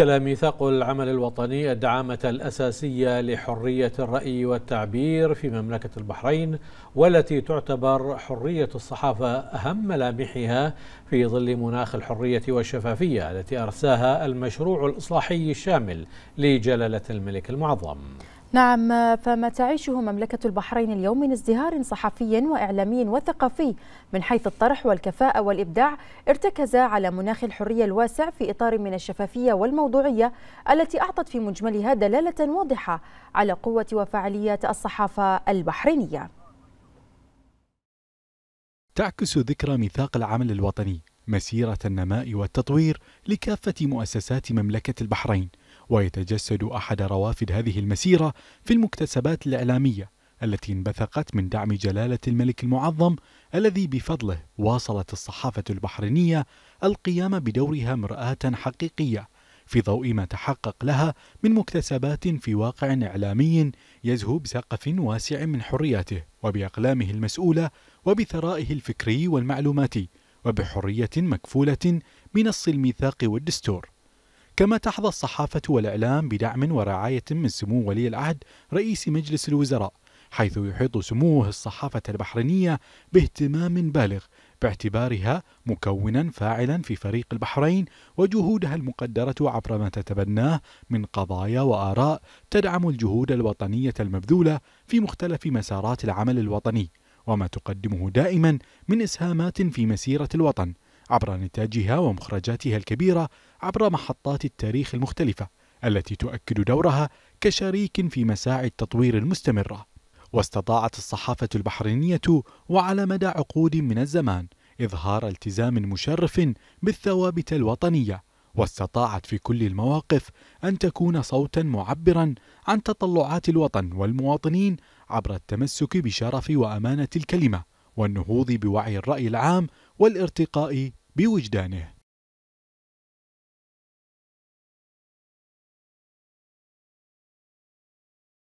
ميثاق العمل الوطني الدعامة الأساسية لحرية الرأي والتعبير في مملكة البحرين والتي تعتبر حرية الصحافة أهم ملامحها في ظل مناخ الحرية والشفافية التي أرساها المشروع الإصلاحي الشامل لجلالة الملك المعظم نعم فما تعيشه مملكة البحرين اليوم من ازدهار صحفي وإعلامي وثقافي من حيث الطرح والكفاءة والإبداع ارتكز على مناخ الحرية الواسع في إطار من الشفافية والموضوعية التي أعطت في مجملها دلالة واضحة على قوة وفعالية الصحافة البحرينية تعكس ذكرى ميثاق العمل الوطني مسيرة النماء والتطوير لكافة مؤسسات مملكة البحرين ويتجسد أحد روافد هذه المسيرة في المكتسبات الإعلامية التي انبثقت من دعم جلالة الملك المعظم الذي بفضله واصلت الصحافة البحرينية القيام بدورها مرآة حقيقية في ضوء ما تحقق لها من مكتسبات في واقع إعلامي يزهو بسقف واسع من حرياته وبأقلامه المسؤولة وبثرائه الفكري والمعلوماتي وبحرية مكفولة بنص الميثاق والدستور كما تحظى الصحافة والإعلام بدعم ورعاية من سمو ولي العهد رئيس مجلس الوزراء حيث يحيط سموه الصحافة البحرينية باهتمام بالغ باعتبارها مكونا فاعلا في فريق البحرين وجهودها المقدرة عبر ما تتبناه من قضايا وآراء تدعم الجهود الوطنية المبذولة في مختلف مسارات العمل الوطني وما تقدمه دائما من إسهامات في مسيرة الوطن عبر نتاجها ومخرجاتها الكبيرة عبر محطات التاريخ المختلفة التي تؤكد دورها كشريك في مساعي التطوير المستمرة واستطاعت الصحافة البحرينية وعلى مدى عقود من الزمان إظهار التزام مشرف بالثوابت الوطنية واستطاعت في كل المواقف أن تكون صوتا معبرا عن تطلعات الوطن والمواطنين عبر التمسك بشرف وأمانة الكلمة والنهوض بوعي الرأي العام والارتقاء بوجدانه